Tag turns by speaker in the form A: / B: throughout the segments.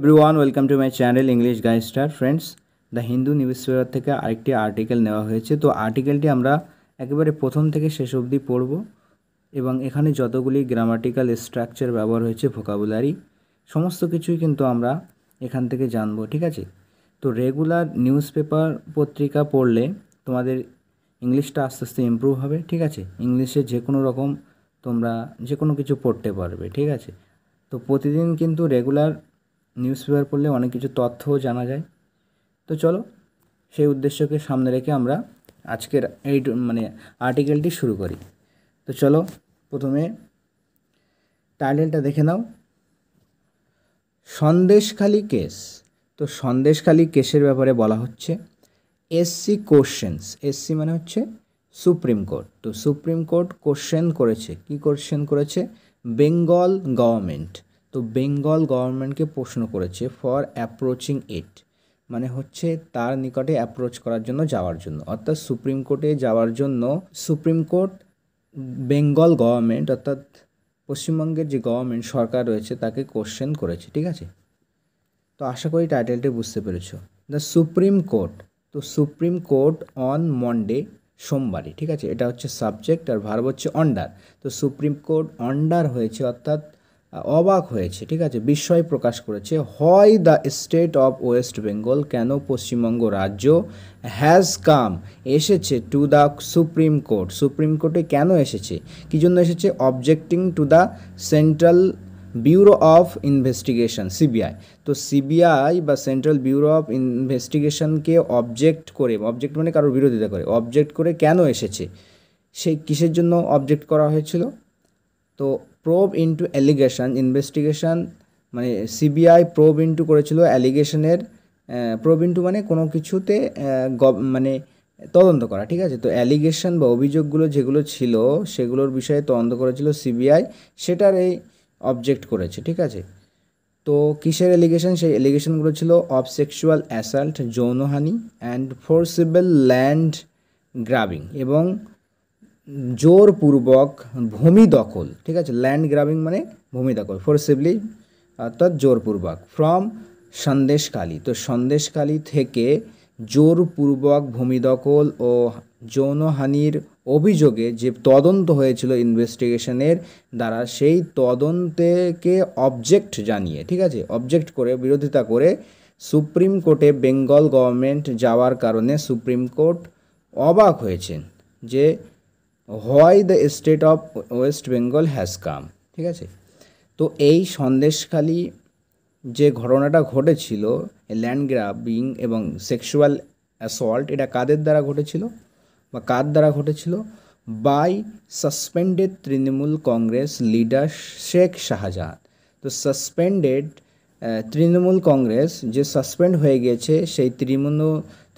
A: Everyone welcome to my channel English guy star friends the Hindu newspaper থেকে আরেকটি article নেওয়া হয়েছে তো আর্টিকেলটি আমরা একেবারে প্রথম থেকে শেষ অবধি পড়ব এবং এখানে যতগুলি গ্রামাটিক্যাল স্ট্রাকচার ব্যবহার হয়েছে ভোকাবুলারি সমস্ত কিছুই কিন্তু আমরা এখান থেকে জানবো ঠিক আছে তো রেগুলার নিউজ পেপার পত্রিকা পড়লে তোমাদের ইংলিশটা আস্তে আস্তে ইম্প্রুভ হবে ঠিক আছে ইংলিশে যে কোনো রকম তোমরা যে কোনো কিছু পড়তে পারবে ঠিক আছে তো প্রতিদিন কিন্তু রেগুলার নিউজ পেপার পড়লে অনেক কিছু তথ্যও জানা যায় তো চলো সেই উদ্দেশ্যকে সামনে রেখে আমরা আজকের এই মানে আর্টিকেলটি শুরু করি তো চলো প্রথমে টাইটেলটা দেখে নাও সন্দেশখালী কেস তো সন্দেশখালী কেসের ব্যাপারে বলা হচ্ছে এসসি কোশ্চেন্স এসসি মানে হচ্ছে সুপ্রিম কোর্ট তো সুপ্রিম কোর্ট কোশ্চেন করেছে কি কোশ্চেন করেছে বেঙ্গল গভর্নমেন্ট তো বেঙ্গল গভর্নমেন্টকে প্রশ্ন করেছে ফর অ্যাপ্রোচিং ইট মানে হচ্ছে তার নিকটে অ্যাপ্রোচ করার জন্য যাওয়ার জন্য অর্থাৎ সুপ্রিম কোর্টে যাওয়ার জন্য সুপ্রিম কোর্ট বেঙ্গল গভর্নমেন্ট অর্থাৎ পশ্চিমবঙ্গের যে গভর্নমেন্ট সরকার রয়েছে তাকে কোশ্চেন করেছে ঠিক আছে তো আশা করি টাইটেলটি বুঝতে পেরেছ দ্য সুপ্রিম কোর্ট তো সুপ্রিম কোর্ট অন মন্ডে সোমবারই ঠিক আছে এটা হচ্ছে সাবজেক্ট আর ভার হচ্ছে অন্ডার তো সুপ্রিম কোর্ট অন্ডার হয়েছে অর্থাৎ অবাক হয়েছে ঠিক আছে বিস্ময় প্রকাশ করেছে হয় the state of West Bengal কেন পশ্চিমবঙ্গ রাজ্য হ্যাজ কাম এসেছে to the Supreme Court Supreme কোর্টে কেন এসেছে কী জন্য এসেছে objecting to the Central Bureau of Investigation CBI তো সিবিআই বা সেন্ট্রাল ব্যুরো অফ ইনভেস্টিগেশনকে অবজেক্ট করে অবজেক্ট মানে কারোর বিরোধিতা করে অবজেক্ট করে কেন এসেছে সেই কিসের জন্য অবজেক্ট করা হয়েছিল তো প্রোব ইন্টু অ্যালিগেশন ইনভেস্টিগেশন মানে সিবিআই প্রোব ইন্টু করেছিল অ্যালিগেশনের প্রোব ইন্টু মানে কোনো কিছুতে মানে তদন্ত করা ঠিক আছে তো অ্যালিগেশন বা অভিযোগগুলো যেগুলো ছিল সেগুলোর বিষয়ে তদন্ত করেছিল সিবিআই সেটার এই অবজেক্ট করেছে ঠিক আছে তো কিসের এলিগেশন সেই এলিগেশনগুলো ছিল অফ সেক্সুয়াল অ্যাসাল্ট যৌনহানি অ্যান্ড ফোর্সিবল ল্যান্ড গ্রাবিং এবং জোরপূর্বক ভূমি দখল ঠিক আছে ল্যান্ড গ্রাবিং মানে ভূমি দখল ফোর্সিবলি অর্থাৎ জোরপূর্বক ফ্রম সন্দেশকালী তো সন্দেশকালী থেকে জোরপূর্বক ভূমি দখল ও যৌনহানির অভিযোগে যে তদন্ত হয়েছিল ইনভেস্টিগেশনের দ্বারা সেই তদন্তকে অবজেক্ট জানিয়ে ঠিক আছে অবজেক্ট করে বিরোধিতা করে সুপ্রিম কোর্টে বেঙ্গল গভর্নমেন্ট যাওয়ার কারণে সুপ্রিম কোর্ট অবাক হয়েছেন যে why the state of West Bengal has come ঠিক আছে তো এই সন্দেশখালী যে ঘটনাটা ঘটেছিল ল্যান্ড গ্রাবিং এবং সেক্সুয়াল অ্যাসল্ট এটা কাদের দ্বারা ঘটেছিল বা কার দ্বারা ঘটেছিল by suspended Trinamool Congress leader Sheikh Shahjahan তো সাসপেন্ডেড তৃণমূল কংগ্রেস যে সাসপেন্ড হয়ে গেছে সেই তৃণমূল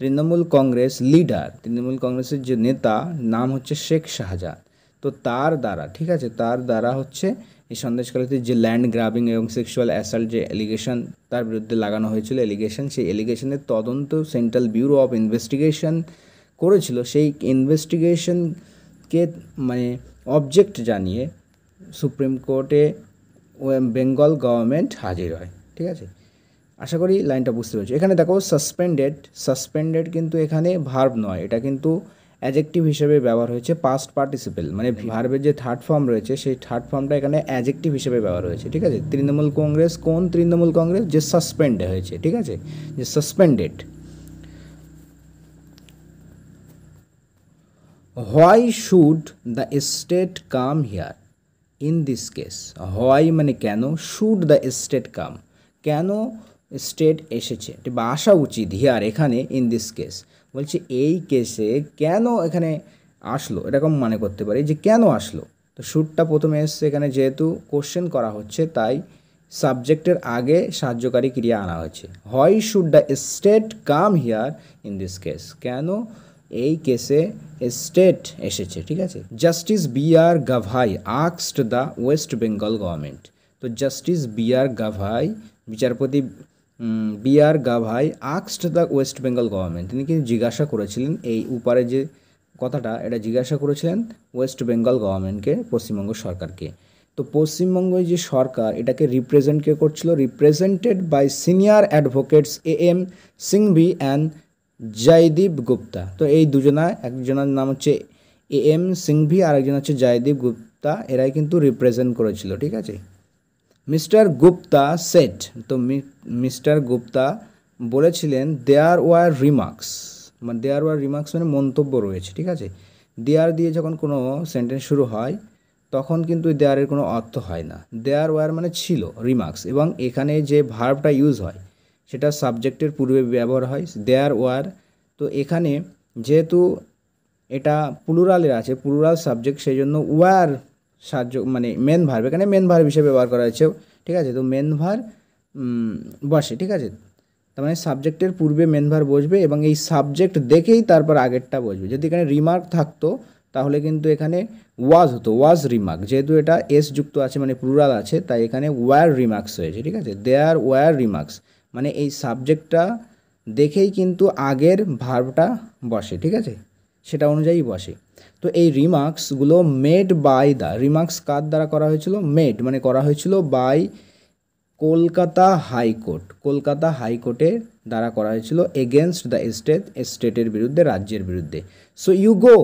A: তৃণমূল কংগ্রেস লিডার তৃণমূল কংগ্রেসের যে নেতা নাম হচ্ছে শেখ শাহজাহান তো তার দ্বারা ঠিক আছে তার দ্বারা হচ্ছে এই সন্দেশকালীতে যে ল্যান্ড গ্রাবিং এবং সেক্সুয়াল অ্যাসাল্ট যে এলিগেশন তার বিরুদ্ধে লাগানো হয়েছিল এলিগেশন সেই এলিগেশনের তদন্ত সেন্ট্রাল ব্যুরো অফ ইনভেস্টিগেশন করেছিল সেই ইনভেস্টিগেশনকে মানে অবজেক্ট জানিয়ে সুপ্রিম কোর্টে বেঙ্গল গভর্নমেন্ট হাজির হয় ঠিক আছে আশা করি লাইনটা বুঝতে পেরেছো এখানে দেখো সাসপেন্ডেড সাসপেন্ডেড কিন্তু এখানে ভার্ব নয় এটা কিন্তু অ্যাজেক্টিভ হিসেবে ব্যবহার হয়েছে পাস্ট পার্টিসিপেল মানে ভার্বের যে থার্ড ফর্ম রয়েছে সেই থার্ড ফর্মটা এখানে অ্যাজেক্টিভ হিসেবে ব্যবহার হয়েছে ঠিক আছে তৃণমূল কংগ্রেস কোন তৃণমূল কংগ্রেস যে সাসপেন্ড হয়েছে ঠিক আছে যে suspended why should the state come here in this case why মানে কেন শুড দ্য স্টেট কাম কেন স্টেট এসেছে বা আসা উচিত হিয়ার এখানে ইন দিস কেস বলছে এই কেসে কেন এখানে আসলো এরকম মানে করতে পারি যে কেন আসলো তো শ্যুটটা প্রথমে এসছে এখানে যেহেতু কোশ্চেন করা হচ্ছে তাই সাবজেক্টের আগে সাহায্যকারী ক্রিয়া আনা হয়েছে হয় should the state come here in this case কেন এই কেসে স্টেট এসেছে ঠিক আছে জাস্টিস বি আর গাভাই আক্সড দ্য ওয়েস্ট বেঙ্গল গভর্নমেন্ট তো জাস্টিস বি আর গাভাই বিচারপতি বি আর গাভাই আক্সড দ্য ওয়েস্ট বেঙ্গল গভর্নমেন্ট তিনি কিন্তু জিজ্ঞাসা করেছিলেন এই উপারে যে কথাটা এটা জিজ্ঞাসা করেছিলেন ওয়েস্ট বেঙ্গল গভর্নমেন্টকে পশ্চিমবঙ্গ সরকারকে তো পশ্চিমবঙ্গ যে সরকার এটাকে রিপ্রেজেন্ট কে করছিল represented by senior advocates A M Singhvi and Jaideep Gupta তো এই দুজনা একজনের নাম হচ্ছে এ এম সিংভি আর একজন হচ্ছে জয়দীপ গুপ্তা এরাই কিন্তু রিপ্রেজেন্ট করেছিল ঠিক আছে মিস্টার গুপ্তা সেট তো মিস্টার গুপ্তা বলেছিলেন দেয়ার ওয়ার রিমার্কস মানে দেয়ার ওয়ার রিমার্কস মানে মন্তব্য রয়েছে ঠিক আছে দেয়ার দিয়ে যখন কোনো সেন্টেন্স শুরু হয় তখন কিন্তু দেয়ারের কোনো অর্থ হয় না দেয়ার ওয়ার মানে ছিল রিমার্কস এবং এখানে যে ভার্বটা ইউজ হয় সেটা সাবজেক্টের পূর্বে ব্যবহার হয় দেয়ার ওয়ার তো এখানে যেহেতু এটা প্লুরালের আছে প্লুরাল সাবজেক্ট সেই জন্য ওয়ার সাহায্য মানে মেন ভার্ব এখানে মেন ভার্ব হিসেবে ব্যবহার করা হয়েছে ঠিক আছে তো মেন ভার বসে ঠিক আছে তার মানে সাবজেক্টের পূর্বে মেন ভার বসবে এবং এই সাবজেক্ট দেখেই তারপর আগেরটা বসবে যদি এখানে রিমার্ক থাকতো তাহলে কিন্তু এখানে ওয়াজ হতো ওয়াজ রিমার্ক যেহেতু এটা এস যুক্ত আছে মানে প্লুরাল আছে তাই এখানে ওয়ার রিমার্কস হয়েছে ঠিক আছে দেয়ার ওয়ার রিমার্কস মানে এই সাবজেক্টটা দেখেই কিন্তু আগের ভার্বটা বসে ঠিক আছে সেটা অনুযায়ী বসে তো এই রিমার্কসগুলো মেড বাই দ্য রিমার্কস কার দ্বারা করা হয়েছিল মেড মানে করা হয়েছিল বাই কলকাতা হাইকোর্ট কলকাতা হাইকোর্টের দ্বারা করা হয়েছিল এগেনস্ট দ্য স্টেট স্টেটের বিরুদ্ধে রাজ্যের বিরুদ্ধে সো ইউ গো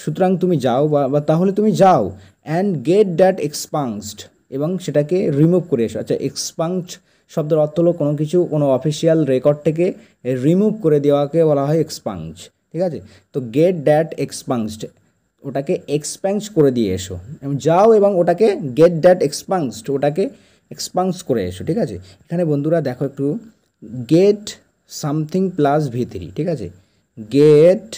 A: সুতরাং তুমি যাও বা তাহলে তুমি যাও অ্যান্ড গেট দ্যাট এক্সপাংসড এবং সেটাকে রিমুভ করে এসো আচ্ছা এক্সপাংড শব্দের অর্থ হলো কোনো কিছু কোনো অফিসিয়াল রেকর্ড থেকে রিমুভ করে দেওয়াকে বলা হয় এক্সপাংজ ঠিক আছে তো গেট ড্যাট এক্সপাংসড ওটাকে এক্সপ্যাংস করে দিয়ে এসো যাও এবং ওটাকে গেট ড্যাট এক্সপাংসড ওটাকে এক্সপাংস করে এসো ঠিক আছে এখানে বন্ধুরা দেখো একটু গেট সামথিং প্লাস ভিতরি ঠিক আছে গেট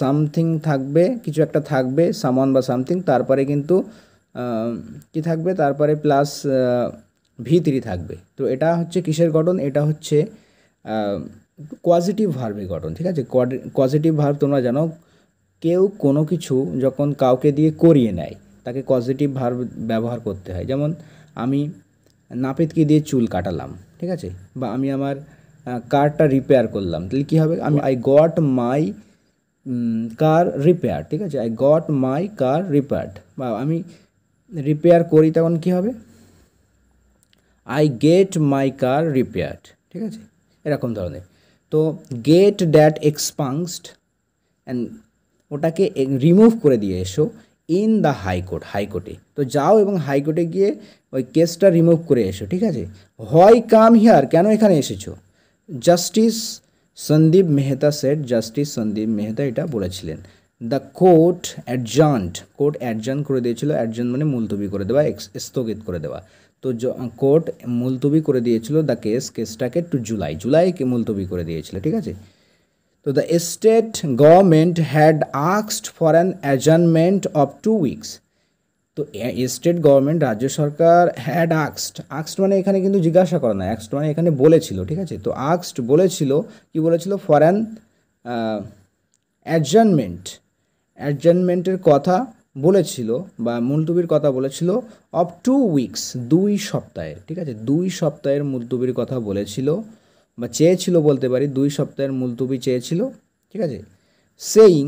A: সামথিং থাকবে কিছু একটা থাকবে সামন বা সামথিং তারপরে কিন্তু কি থাকবে তারপরে প্লাস ভিতরি থাকবে তো এটা হচ্ছে কিসের গঠন এটা হচ্ছে কোয়াজিটিভ ভার্বের গঠন ঠিক আছে কোয়াজিটিভ ভার্ব তোমরা জানো কেউ কোনো কিছু যখন কাউকে দিয়ে করিয়ে নেয় তাকে পজিটিভ ভার্ব ব্যবহার করতে হয় যেমন আমি নাপিতকে দিয়ে চুল কাটালাম ঠিক আছে বা আমি আমার কারটা রিপেয়ার করলাম তাহলে কী হবে আমি I got my car repair ঠিক আছে I got my car repaired বা আমি রিপেয়ার করি তখন কী হবে I get my car repaired ঠিক আছে এরকম ধরনের তো গেট দ্যাট এক্সপাংসড অ্যান্ড ওটাকে রিমুভ করে দিয়ে এসো ইন দ্য হাইকোর্ট হাইকোর্টে তো যাও এবং হাইকোর্টে গিয়ে ওই কেসটা রিমুভ করে এসো ঠিক আছে হয় কাম হিয়ার কেন এখানে এসেছো justice Sandeep Mehta said justice Sandeep Mehta এটা বলেছিলেন the court adjourned court adjourn করে দিয়েছিল অ্যাডজান্ট মানে মুলতবি করে দেওয়া স্থগিত করে দেওয়া তো কোর্ট মুলতবি করে দিয়েছিল দ্য কেস কেসটাকে টু জুলাই জুলাইকে মুলতবি করে দিয়েছিল ঠিক আছে তো দ্য স্টেট গভর্নমেন্ট হ্যাড আক্সড for an adjournment of two weeks তো স্টেট গভর্নমেন্ট রাজ্য সরকার হ্যাড আক্সড আক্সড মানে এখানে কিন্তু জিজ্ঞাসা করে না অ্যাক্সড মানে এখানে বলেছিল ঠিক আছে তো আক্সড বলেছিল কি বলেছিল ফর অ্যান অ্যাডজানমেন্ট কথা বলেছিল বা মুলতুবির কথা বলেছিল অফ টু উইকস দুই সপ্তাহের ঠিক আছে দুই সপ্তাহের মুলতুবির কথা বলেছিল বা চেয়েছিল বলতে পারি দুই সপ্তাহের মুলতুবি চেয়েছিল ঠিক আছে সেইং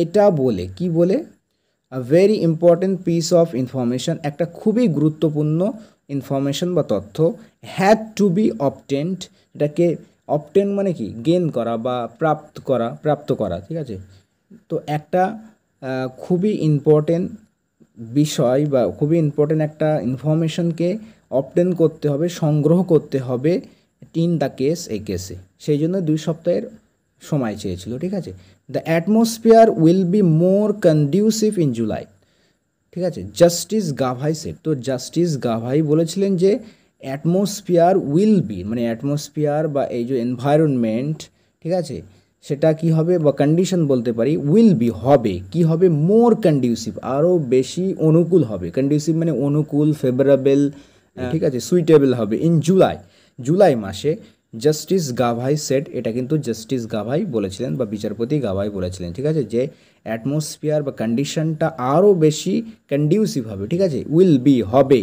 A: এটা বলে কি বলে a very important piece of information একটা খুবই গুরুত্বপূর্ণ ইনফরমেশান বা তথ্য হ্যাড টু বি অপটেন্ট এটাকে অবটেন মানে কি গেন করা বা প্রাপ্ত করা প্রাপ্ত করা ঠিক আছে তো একটা খুবই ইম্পর্টেন্ট বিষয় বা খুবই ইম্পর্টেন্ট একটা ইনফরমেশনকে অপটেন করতে হবে সংগ্রহ করতে হবে টিন দ্য কেস এই কেসে সেই জন্য দুই সপ্তাহের সময় চেয়েছিল ঠিক আছে the atmosphere will be more conducive in July ঠিক আছে জাস্টিস গাভাই সেট তো জাস্টিস গাভাই বলেছিলেন যে অ্যাটমসফিয়ার উইল বি মানে অ্যাটমসফিয়ার বা এই যে এনভায়রনমেন্ট ঠিক আছে সেটা কি হবে বা কন্ডিশন বলতে পারি উইল বি হবে কি হবে মোর কন্ডিউসিভ আরও বেশি অনুকূল হবে কন্ডিউসিভ মানে অনুকূল ফেভারেবল ঠিক আছে সুইটেবল হবে ইন জুলাই জুলাই মাসে জাস্টিস গাভাই সেট এটা কিন্তু জাস্টিস গাভাই বলেছিলেন বা বিচারপতি গাভাই বলেছিলেন ঠিক আছে যে অ্যাটমসফিয়ার বা কন্ডিশনটা আরও বেশি কন্ডিউসিভ হবে ঠিক আছে উইল বি হবে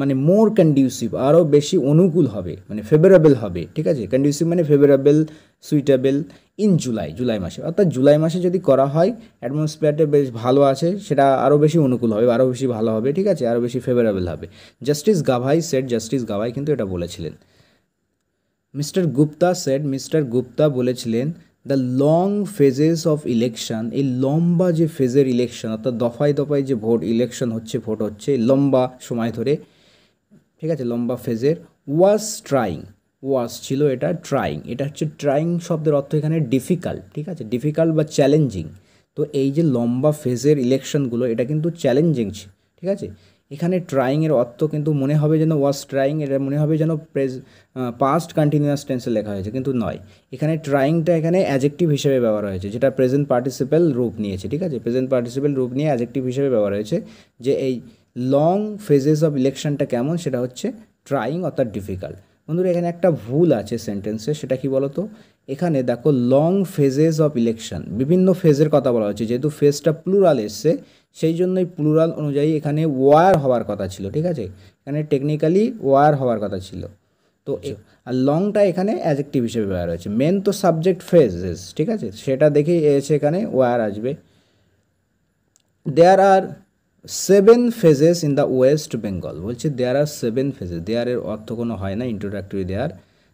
A: মানে মোর কন্ডিউসিভ আরও বেশি অনুকূল হবে মানে ফেভারেবল হবে ঠিক আছে কন্ডিউসিভ মানে favourable suitable in July July মাসে অর্থাৎ জুলাই মাসে যদি করা হয় অ্যাটমসফিয়ারটা বেশ ভালো আছে সেটা আরও বেশি অনুকূল হবে আরও বেশি ভালো হবে ঠিক আছে আরও বেশি ফেভারেবল হবে justice Gavai said justice Gavai কিন্তু এটা বলেছিলেন Mr Gupta said Mr Gupta বলেছিলেন the long phases of election এই লম্বা যে ফেজের ইলেকশন অর্থাৎ দফায় দফায় যে ভোট ইলেকশন হচ্ছে ভোট হচ্ছে লম্বা সময় ধরে ঠিক আছে লম্বা ফেজের ওয়াজ ট্রাইং ওয়াজ ছিল এটা ট্রাইং এটা হচ্ছে ট্রাইং শব্দের অর্থ এখানে ডিফিকাল্ট ঠিক আছে ডিফিকাল্ট বা চ্যালেঞ্জিং তো এই যে লম্বা ফেজের ইলেকশনগুলো এটা কিন্তু চ্যালেঞ্জিং ঠিক আছে এখানে ট্রাইংয়ের অর্থ কিন্তু মনে হবে যেন ওয়াজ ট্রাইং এটা মনে হবে যেন প্রেজ পাস্ট কন্টিনিউয়াস টেন্সে লেখা হয়েছে কিন্তু নয় এখানে ট্রাইংটা এখানে অ্যাজেক্টিভ হিসেবে ব্যবহার হয়েছে যেটা প্রেজেন্ট পার্টিসিপেল রূপ নিয়েছে ঠিক আছে প্রেজেন্ট পার্টিসিপেল রূপ নিয়ে অ্যাজেক্টিভ হিসেবে ব্যবহার হয়েছে যে এই লং ফেজেস অফ ইলেকশনটা কেমন সেটা হচ্ছে ট্রাইং অর্থাৎ ডিফিকাল্ট বন্ধুরা এখানে একটা ভুল আছে সেন্টেন্সে সেটা কি বলতো এখানে দেখো লং ফেজেস অফ ইলেকশন বিভিন্ন ফেজের কথা বলা হচ্ছে যেহেতু ফেজটা প্লুরাল এসছে সেই জন্যই প্লুরাল অনুযায়ী এখানে ওয়ার হওয়ার কথা ছিল ঠিক আছে এখানে টেকনিক্যালি ওয়ার হওয়ার কথা ছিল তো আচ্ছা। আর লংটা এখানে অ্যাজেক্টিভ হিসেবে ব্যবহার হয়েছে মেন তো সাবজেক্ট ফেজেস ঠিক আছে সেটা দেখেই এসে এখানে ওয়ার আসবে there are seven phases in the West Bengal বলছে দেয়ার আর সেভেন ফেজেস দেয়ারের অর্থ কোনো হয় না ইন্ট্রোডাক্টরি দেয়ার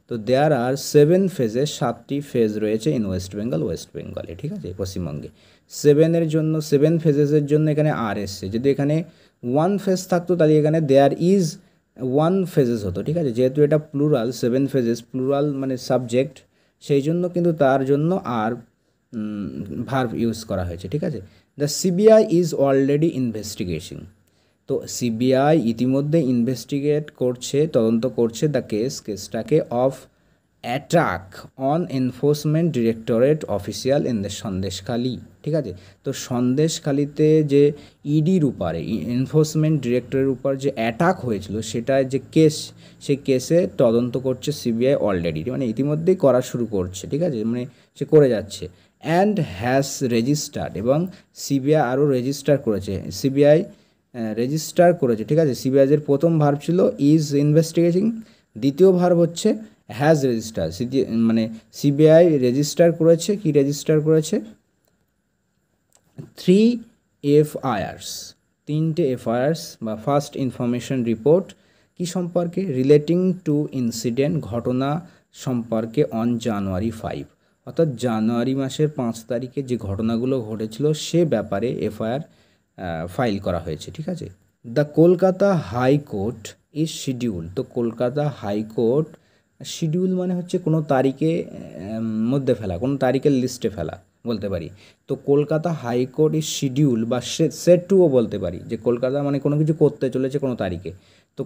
A: তো দেয়ার আর সেভেন ফেজে সাতটি ফেজ রয়েছে ইন ওয়েস্ট বেঙ্গল ওয়েস্ট বেঙ্গলে ঠিক আছে পশ্চিমবঙ্গে সেভেনের জন্য সেভেন ফেজেসের জন্য এখানে আর এসছে যদি এখানে ওয়ান ফেজ থাকতো তাহলে এখানে দেয়ার ইজ ওয়ান ফেজেস হতো ঠিক আছে যেহেতু এটা প্লুরাল সেভেন ফেজেস প্লুরাল মানে সাবজেক্ট সেই জন্য কিন্তু তার জন্য আর ভার্ভ ইউজ করা হয়েছে ঠিক আছে the CBI is already investigation তো সিবিআই ইতিমধ্যে ইনভেস্টিগেট করছে তদন্ত করছে দ্য কেস কেসটাকে of attack on Enforcement Directorate official in the Sandeshkhali ঠিক আছে তো সন্দেশখালিতে যে ইডির উপরে এনফোর্সমেন্ট ডিরেক্টরের উপর যে অ্যাটাক হয়েছিল সেটা যে কেস সে কেসে তদন্ত করছে সিবিআই অলরেডি মানে ইতিমধ্যেই করা শুরু করছে ঠিক আছে মানে সে করে যাচ্ছে অ্যান্ড হ্যাজ রেজিস্টার্ড এবং সিবিআই আরও রেজিস্টার করেছে সিবিআই রেজিস্টার করেছে ঠিক আছে সিবিআইয়ের প্রথম ভার্ব ছিল ইজ ইনভেস্টিগেটিং দ্বিতীয় ভার্ব হচ্ছে হ্যাজ রেজিস্টার মানে সিবিআই রেজিস্টার করেছে কি রেজিস্টার করেছে থ্রি এফআইআরস তিনটে এফআইআরস বা ফার্স্ট ইনফরমেশন রিপোর্ট কি সম্পর্কে রিলেটিং টু ইনসিডেন্ট ঘটনা সম্পর্কে অন জানুয়ারি ফাইভ অর্থাৎ জানুয়ারি মাসের পাঁচ তারিখে যে ঘটনাগুলো ঘটেছিল সে ব্যাপারে এফআইআর ফাইল করা হয়েছে ঠিক আছে the Kolkata High Court is schedule তো কলকাতা হাইকোর্ট শিডিউল মানে হচ্ছে কোনো তারিখে মধ্যে ফেলা কোনো তারিখের লিস্টে ফেলা বলতে পারি তো কলকাতা ইজ শিডিউল বা সেট টুও বলতে পারি যে কলকাতা মানে কোনো কিছু করতে চলেছে কোনো তারিখে তো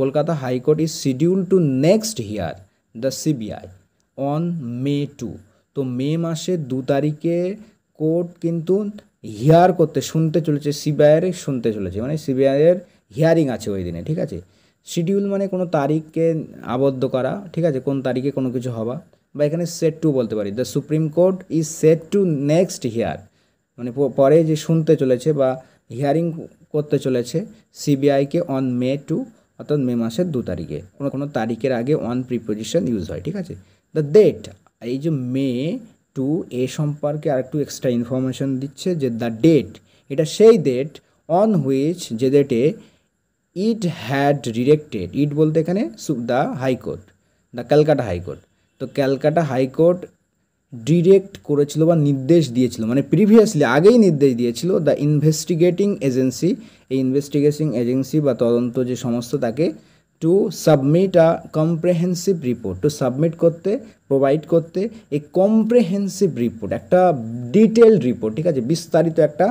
A: Kolkata High Court is schedule to next hear the CBI on May two তো মে মাসের দু তারিখে কোর্ট কিন্তু হিয়ার করতে শুনতে চলেছে সিবিআইয়ের শুনতে চলেছে মানে সিবিআইয়ের হিয়ারিং আছে ওই দিনে ঠিক আছে শিডিউল মানে কোনো তারিখকে আবদ্ধ করা ঠিক আছে কোন তারিখে কোনো কিছু হওয়া বা এখানে সেট টু বলতে পারি the Supreme Court is set to next hear মানে পরে যে শুনতে চলেছে বা হিয়ারিং করতে চলেছে সিবিআইকে অন মে টু অর্থাৎ মে মাসের দু তারিখে কোনো কোনো তারিখের আগে অন প্রিপোজিশন ইউজ হয় ঠিক আছে দ্য ডেট এই যে মে টু এ সম্পর্কে আরেকটু এক্সট্রা ইনফরমেশন দিচ্ছে যে দ্য ডেট এটা সেই ডেট অন হুইচ যে ডেটে ইট হ্যাড ডিরেক্টেড ইট বলতে এখানে the High Court the Calcutta High Court তো ক্যালকাটা হাইকোর্ট ডিরেক্ট করেছিল বা নির্দেশ দিয়েছিল মানে প্রিভিয়াসলি আগেই নির্দেশ দিয়েছিল দ্য ইনভেস্টিগেটিং এজেন্সি এই ইনভেস্টিগেশিং এজেন্সি বা তদন্ত যে সমস্ত তাকে to submit a comprehensive report to submit করতে প্রোভাইড করতে এ কম্প্রেহেন্সিভ রিপোর্ট একটা ডিটেলড রিপোর্ট ঠিক আছে বিস্তারিত একটা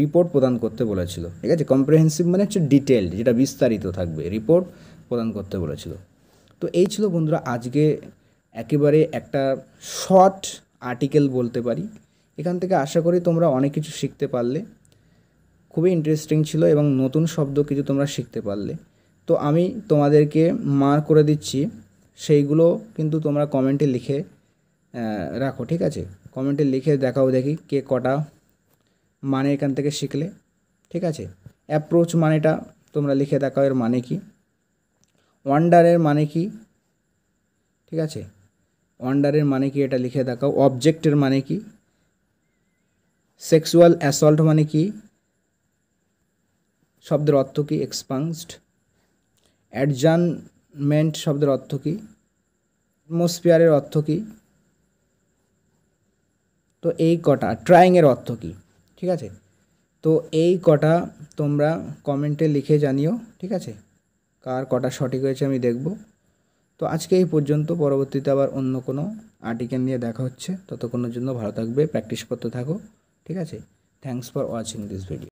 A: রিপোর্ট প্রদান করতে বলেছিল ঠিক আছে কম্প্রিহেন্সিভ মানে হচ্ছে ডিটেলড যেটা বিস্তারিত থাকবে রিপোর্ট প্রদান করতে বলেছিল তো এই ছিল বন্ধুরা আজকে একেবারে একটা শর্ট আর্টিকেল বলতে পারি এখান থেকে আশা করি তোমরা অনেক কিছু শিখতে পারলে খুবই ইন্টারেস্টিং ছিল এবং নতুন শব্দ কিছু তোমরা শিখতে পারলে তো আমি তোমাদেরকে মার করে দিচ্ছি সেইগুলো কিন্তু তোমরা কমেন্টে লিখে রাখো ঠিক আছে কমেন্টে লিখে দেখাও দেখি কে কটা মানে এখান থেকে শিখলে ঠিক আছে অ্যাপ্রোচ মানেটা তোমরা লিখে দেখাও এর মানে কি ওয়ান্ডারের মানে কি ঠিক আছে ওয়ান্ডারের মানে কি এটা লিখে দেখাও অবজেক্টের মানে কি সেক্সুয়াল অ্যাসল্ট মানে কি শব্দের অর্থ কি এক্সপাংসড অ্যাডজানমেন্ট শব্দের অর্থ কি অ্যাটমোস্ফিয়ারের অর্থ কি তো এই কটা ট্রাইংয়ের অর্থ কী ঠিক আছে তো এই কটা তোমরা কমেন্টে লিখে জানিও ঠিক আছে কার কটা সঠিক হয়েছে আমি দেখব তো আজকে এই পর্যন্ত পরবর্তীতে আবার অন্য কোনো আর্টিকেল নিয়ে দেখা হচ্ছে ততক্ষণের জন্য ভালো থাকবে প্র্যাকটিস করতে থাকো ঠিক আছে thanks for watching this video